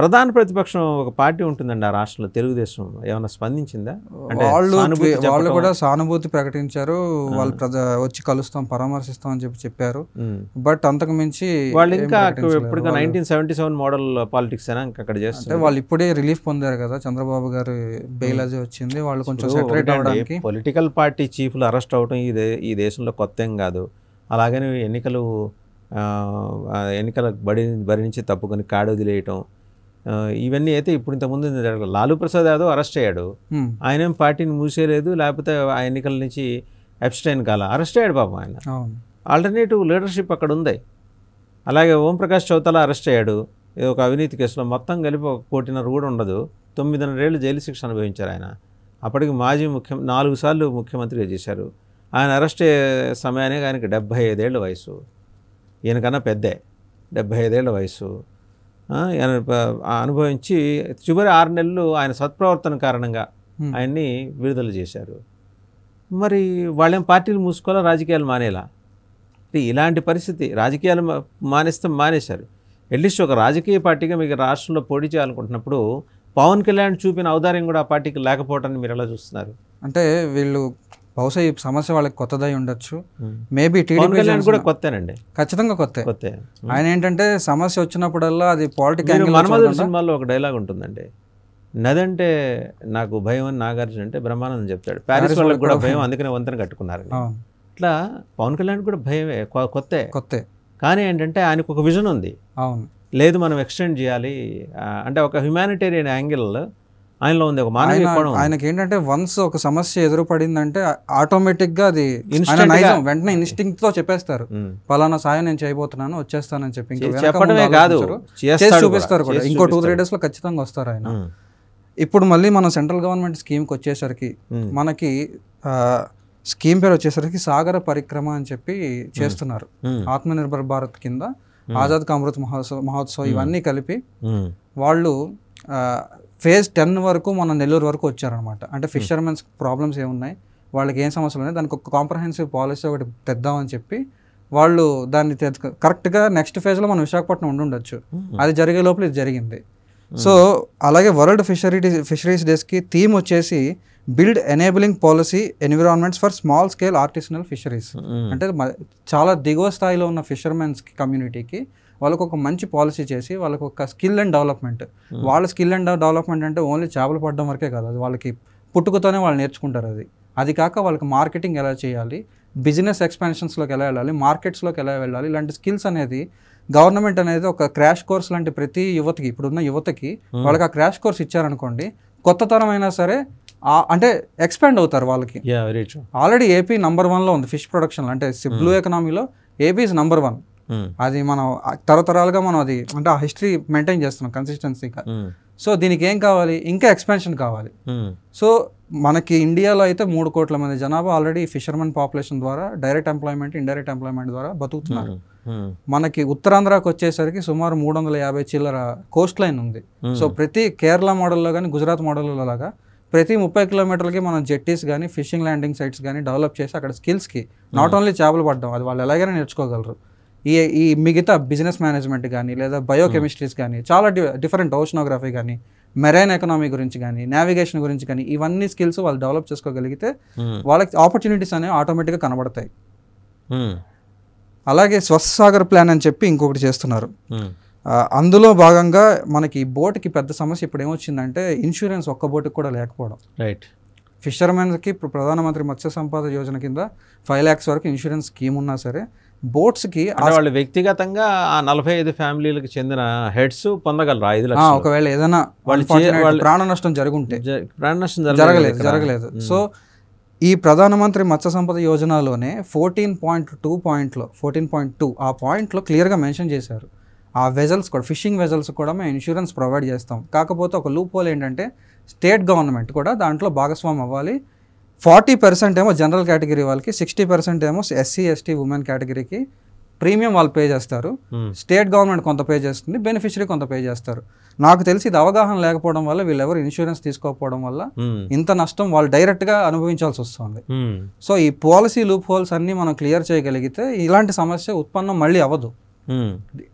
ప్రధాన ప్రతిపక్షం ఒక పార్టీ ఉంటుందండి ఆ రాష్ట్రంలో తెలుగుదేశం ఏమైనా స్పందించిందా వాళ్ళు వాళ్ళు కూడా సానుభూతి ప్రకటించారు వాళ్ళు వచ్చి కలుస్తాం పరామర్శిస్తాం అని చెప్పి చెప్పారు బట్ అంతకు మించి వాళ్ళు ఇంకా ఇప్పుడు nineteen seventy seven model politics అయినా ఇంకా అక్కడ చేస్తారు వాళ్ళు ఇప్పుడే రిలీఫ్ పొందారు కదా చంద్రబాబు గారు బెయిల్ అదే వచ్చింది వాళ్ళు కొంచెం సెటరేట్ అవడానికి పొలిటికల్ పార్టీ చీఫ్లు అరెస్ట్ అవడం ఈ ఈ దేశంలో కొత్త ఏం కాదు అలాగని ఎన్నికలు ఎన్నికల బడి భరించి తప్పుకొని వదిలేయటం ఇవన్నీ అయితే ఇప్పుడు ఇంతకుముందు లాలూ ప్రసాద్ యాదవ్ అరెస్ట్ అయ్యాడు ఆయన పార్టీని మూసేయలేదు లేకపోతే ఆ ఎన్నికల నుంచి అబ్స్టైన్ కాల అరెస్ట్ అయ్యాడు పాపం ఆయన ఆల్టర్నేటివ్ లీడర్షిప్ అక్కడ ఉంది అలాగే ఓంప్రకాష్ చౌతల అరెస్ట్ అయ్యాడు ఇది ఒక అవినీతి కేసులో మొత్తం కలిపి ఒక కోటిన్నర కూడా ఉండదు తొమ్మిదిన్నర ఏళ్ళు జైలు శిక్ష అనుభవించారు ఆయన అప్పటికి మాజీ ముఖ్యం నాలుగు సార్లు ముఖ్యమంత్రిగా చేశారు ఆయన అరెస్ట్ సమయానికి ఆయనకి డెబ్భై ఐదేళ్ల వయసు ఈయనకన్నా పెద్దే డెబ్భై ఐదేళ్ల వయసు అనుభవించి చివరి ఆరు నెలలు ఆయన సత్ప్రవర్తన కారణంగా ఆయన్ని విడుదల చేశారు మరి వాళ్ళేం పార్టీలు మూసుకోవాలా రాజకీయాలు మానేలా ఇలాంటి పరిస్థితి రాజకీయాలు మానేస్తే మానేశారు ఎట్లీస్ట్ ఒక రాజకీయ పార్టీగా మీకు రాష్ట్రంలో పోటీ చేయాలనుకుంటున్నప్పుడు పవన్ కళ్యాణ్ చూపిన ఔదార్యం కూడా ఆ పార్టీకి లేకపోవటాన్ని మీరు ఎలా చూస్తున్నారు అంటే వీళ్ళు బహుశా ఈ సమస్య వాళ్ళకి కొత్తదై ఉండొచ్చు మేబీ టీడీపీ కూడా కొత్తనండి ఖచ్చితంగా కొత్త కొత్త ఆయన ఏంటంటే సమస్య వచ్చినప్పుడల్లా అది పాలిటికల్ సినిమాల్లో ఒక డైలాగ్ ఉంటుందండి నదంటే నాకు భయం అని నాగార్జున అంటే బ్రహ్మానందం చెప్తాడు ప్యారిస్ వాళ్ళకి కూడా భయం అందుకనే వంతెన కట్టుకున్నారు ఇట్లా పవన్ కళ్యాణ్ కూడా భయమే కొత్త కొత్త కానీ ఏంటంటే ఆయనకు ఒక విజన్ ఉంది అవును లేదు మనం ఎక్స్టెండ్ చేయాలి అంటే ఒక హ్యుమానిటేరియన్ యాంగిల్ ఆయనలో ఉంది ఒక మానవ ఆయనకి ఏంటంటే వన్స్ ఒక సమస్య ఎదురుపడిందంటే ఆటోమేటిక్ గా అది వెంటనే ఇన్స్టింగ్ తో చెప్పేస్తారు పలానా సాయం నేను చేయబోతున్నాను వచ్చేస్తానని చెప్పి చెప్పడమే కాదు చూపిస్తారు కూడా ఇంకో టూ త్రీ డేస్ లో ఖచ్చితంగా వస్తారు ఆయన ఇప్పుడు మళ్ళీ మన సెంట్రల్ గవర్నమెంట్ స్కీమ్కి వచ్చేసరికి మనకి స్కీమ్ పేరు వచ్చేసరికి సాగర పరిక్రమ అని చెప్పి చేస్తున్నారు ఆత్మనిర్భర్ భారత్ కింద ఆజాద్ అమృత్ మహోత్సవ్ మహోత్సవ్ ఇవన్నీ కలిపి వాళ్ళు ఫేజ్ టెన్ వరకు మన నెల్లూరు వరకు వచ్చారనమాట అంటే hmm. ఫిషర్మెన్స్ ప్రాబ్లమ్స్ ఏమున్నాయి వాళ్ళకి ఏం సమస్యలు ఉన్నాయి దానికి ఒక కాంప్రహెన్సివ్ పాలసీ ఒకటి తెద్దామని చెప్పి వాళ్ళు దాన్ని కరెక్ట్గా నెక్స్ట్ ఫేజ్లో మనం విశాఖపట్నం ఉండొచ్చు hmm. అది జరిగే లోపల ఇది జరిగింది hmm. సో అలాగే వరల్డ్ ఫిషరీ ఫిషరీస్ డేస్కి థీమ్ వచ్చేసి build enabling policy environments for small scale artisanal fisheries అంటే చాలా దిగువ స్థాయిలో ఉన్న ఫిషర్మెన్స్ కమ్యూనిటీకి వాళ్ళకు ఒక మంచి పాలసీ చేసి వాళ్ళకు ఒక స్కిల్ అండ్ డెవలప్మెంట్ వాళ్ళ స్కిల్ అండ్ డెవలప్మెంట్ అంటే ఓన్లీ చేపలు పడడం వరకే కాదు అది వాళ్ళకి పుట్టుకతోనే వాళ్ళు నేర్చుకుంటారు అది అది కాక వాళ్ళకి మార్కెటింగ్ ఎలా చేయాలి బిజినెస్ ఎక్స్పెన్షన్స్లోకి ఎలా వెళ్ళాలి మార్కెట్స్లోకి ఎలా వెళ్ళాలి ఇలాంటి స్కిల్స్ అనేది గవర్నమెంట్ అనేది ఒక క్రాష్ కోర్స్ లాంటి ప్రతి యువతకి ఇప్పుడున్న యువతకి వాళ్ళకి ఆ క్రాష్ కోర్స్ ఇచ్చారనుకోండి కొత్త తరమైనా సరే అంటే ఎక్స్పాండ్ అవుతారు వాళ్ళకి ఆల్రెడీ ఏపీ నంబర్ వన్లో ఉంది ఫిష్ ప్రొడక్షన్ అంటే బ్లూ ఎకనామీలో AP is number one Hmm. అది మనం తరతరాలుగా మనం అది అంటే ఆ హిస్టరీ మెయింటైన్ చేస్తున్నాం కన్సిస్టెన్సీగా సో hmm. దీనికి ఏం కావాలి ఇంకా ఎక్స్పెన్షన్ కావాలి సో hmm. మనకి ఇండియాలో అయితే మూడు కోట్ల మంది జనాభా ఆల్రెడీ ఫిషర్మెన్ పాపులేషన్ ద్వారా డైరెక్ట్ ఎంప్లాయ్మెంట్ ఇండైరెక్ట్ ఎంప్లాయ్మెంట్ ద్వారా బతుకుతున్నారు మనకి ఉత్తరాంధ్రాకి వచ్చేసరికి సుమారు మూడు వందల యాభై చిల్లర కోస్ట్ లైన్ ఉంది సో ప్రతి కేరళ మోడల్లో కానీ గుజరాత్ మోడల్లో లాగా ప్రతి ముప్పై కిలోమీటర్లకి మనం జెట్టీస్ కానీ ఫిషింగ్ ల్యాండింగ్ సైట్స్ కానీ డెవలప్ చేసి అక్కడ స్కిల్స్కి నాట్ ఓన్లీ చేపలు పడ్డం అది వాళ్ళు ఎలాగైనా నేర్చుకోగలరు ఈ ఈ మిగతా బిజినెస్ మేనేజ్మెంట్ కానీ లేదా బయోకెమిస్ట్రీస్ hmm. కానీ చాలా డిఫరెంట్ ఓషనోగ్రఫీ కానీ మెరైన్ ఎకనామీ గురించి కానీ నావిగేషన్ గురించి కానీ ఇవన్నీ స్కిల్స్ వాళ్ళు డెవలప్ చేసుకోగలిగితే hmm. వాళ్ళకి ఆపర్చునిటీస్ అనేవి ఆటోమేటిక్గా కనబడతాయి hmm. అలాగే స్వస్సాగర్ ప్లాన్ అని చెప్పి ఇంకొకటి చేస్తున్నారు అందులో భాగంగా మనకి బోట్కి పెద్ద సమస్య ఇప్పుడు ఏమొచ్చిందంటే ఇన్సూరెన్స్ ఒక్క బోటుకి కూడా లేకపోవడం రైట్ ఫిషర్మెన్కి ప్రధానమంత్రి మత్స్య సంపద యోజన కింద ఫైవ్ ల్యాక్స్ వరకు ఇన్సూరెన్స్ స్కీమ్ ఉన్నా సరే బోట్స్కి వాళ్ళు వ్యక్తిగతంగా ఆ నలభై ఐదు ఫ్యామిలీలకు చెందిన హెడ్స్ పొందగలరు ఐదు లక్షలు ఒకవేళ ఏదైనా వాళ్ళు ప్రాణ నష్టం జరుగుంటే ప్రాణ నష్టం జరగలేదు జరగలేదు సో ఈ ప్రధానమంత్రి మత్స్య సంపద యోజనలోనే ఫోర్టీన్ పాయింట్ టూ పాయింట్లో ఫోర్టీన్ పాయింట్ టూ ఆ పాయింట్లో క్లియర్గా మెన్షన్ చేశారు ఆ వెజల్స్ కూడా ఫిషింగ్ వెజల్స్ కూడా మేము ఇన్సూరెన్స్ ప్రొవైడ్ చేస్తాం కాకపోతే ఒక లూప్ హోల్ ఏంటంటే స్టేట్ గవర్నమెంట్ కూడా దాంట్లో భాగస్వామి అవ్వాలి ఫార్టీ పర్సెంట్ ఏమో జనరల్ కేటగిరీ వాళ్ళకి సిక్స్టీ పర్సెంట్ ఏమో ఎస్సీ ఎస్టీ ఉమెన్ కేటగిరీకి ప్రీమియం వాళ్ళు పే చేస్తారు hmm. స్టేట్ గవర్నమెంట్ కొంత పే చేస్తుంది బెనిఫిషరీ కొంత పే చేస్తారు నాకు తెలిసి ఇది అవగాహన లేకపోవడం వల్ల వీళ్ళెవరు ఇన్సూరెన్స్ తీసుకోకపోవడం వల్ల hmm. ఇంత నష్టం వాళ్ళు డైరెక్ట్గా అనుభవించాల్సి వస్తుంది hmm. సో ఈ పాలసీ లూప్ హోల్స్ అన్నీ మనం క్లియర్ చేయగలిగితే ఇలాంటి సమస్య ఉత్పన్నం మళ్ళీ అవ్వదు